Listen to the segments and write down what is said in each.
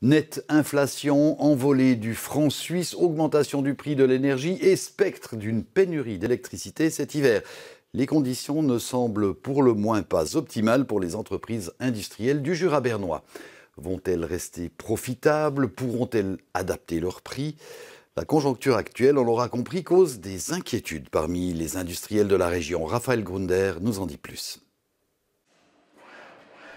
Nette inflation, envolée du franc suisse, augmentation du prix de l'énergie et spectre d'une pénurie d'électricité cet hiver. Les conditions ne semblent pour le moins pas optimales pour les entreprises industrielles du Jura bernois. Vont-elles rester profitables Pourront-elles adapter leurs prix La conjoncture actuelle, on l'aura compris, cause des inquiétudes parmi les industriels de la région. Raphaël Grunder nous en dit plus.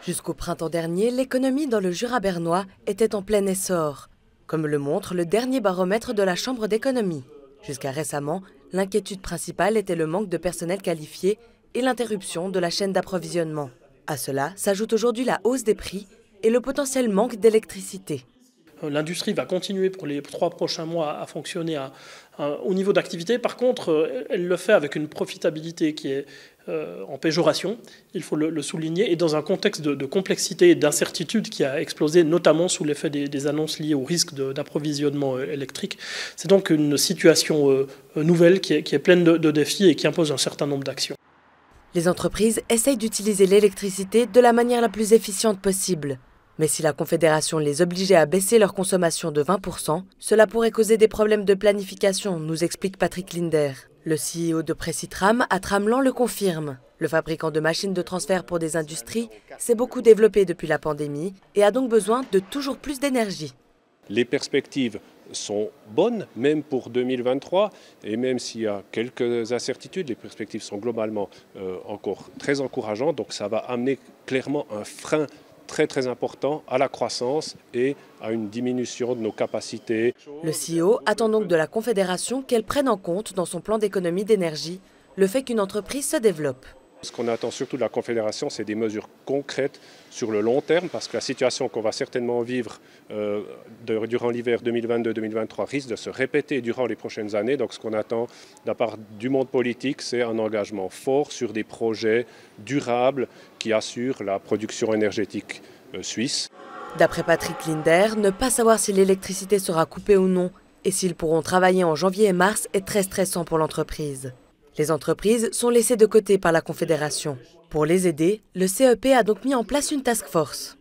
Jusqu'au printemps dernier, l'économie dans le Jura bernois était en plein essor, comme le montre le dernier baromètre de la Chambre d'économie. Jusqu'à récemment, l'inquiétude principale était le manque de personnel qualifié et l'interruption de la chaîne d'approvisionnement. À cela s'ajoute aujourd'hui la hausse des prix et le potentiel manque d'électricité. Euh, l'industrie va continuer pour les trois prochains mois à fonctionner à, au niveau d'activité. Par contre, euh, elle le fait avec une profitabilité qui est euh, en péjoration, il faut le, souligner, et dans un contexte de, complexité et d'incertitude qui a explosé, notamment sous l'effet des, annonces liées au risque d'approvisionnement électrique. C'est donc une situation nouvelle qui est, pleine de, de défis et qui impose un certain nombre d'actions. Les entreprises essayent d'utiliser l'électricité de la manière la plus efficiente possible. Mais si la Confédération les obligeait à baisser leur consommation de 20%, cela pourrait causer des problèmes de planification, nous explique Patrick Linder. Le CEO de Precitram à Tramelan, le confirme. Le fabricant de machines de transfert pour des industries s'est beaucoup développé depuis la pandémie et a donc besoin de toujours plus d'énergie. Les perspectives sont bonnes, même pour 2023, et même s'il y a quelques incertitudes, les perspectives sont globalement euh, encore très encourageantes, donc ça va amener clairement un frein très très important à la croissance et à une diminution de nos capacités. Le CEO attend donc de la Confédération qu'elle prenne en compte dans son plan d'économie d'énergie le fait qu'une entreprise se développe. Ce qu'on attend surtout de la Confédération, c'est des mesures concrètes sur le long terme, parce que la situation qu'on va certainement vivre euh, durant l'hiver 2022-2023 risque de se répéter durant les prochaines années. Donc ce qu'on attend de la part du monde politique, c'est un engagement fort sur des projets durables qui assurent la production énergétique euh, suisse. D'après Patrick Linder, ne pas savoir si l'électricité sera coupée ou non et s'ils pourront travailler en janvier et mars est très stressant pour l'entreprise. Les entreprises sont laissées de côté par la Confédération. Pour les aider, le CEP a donc mis en place une task force.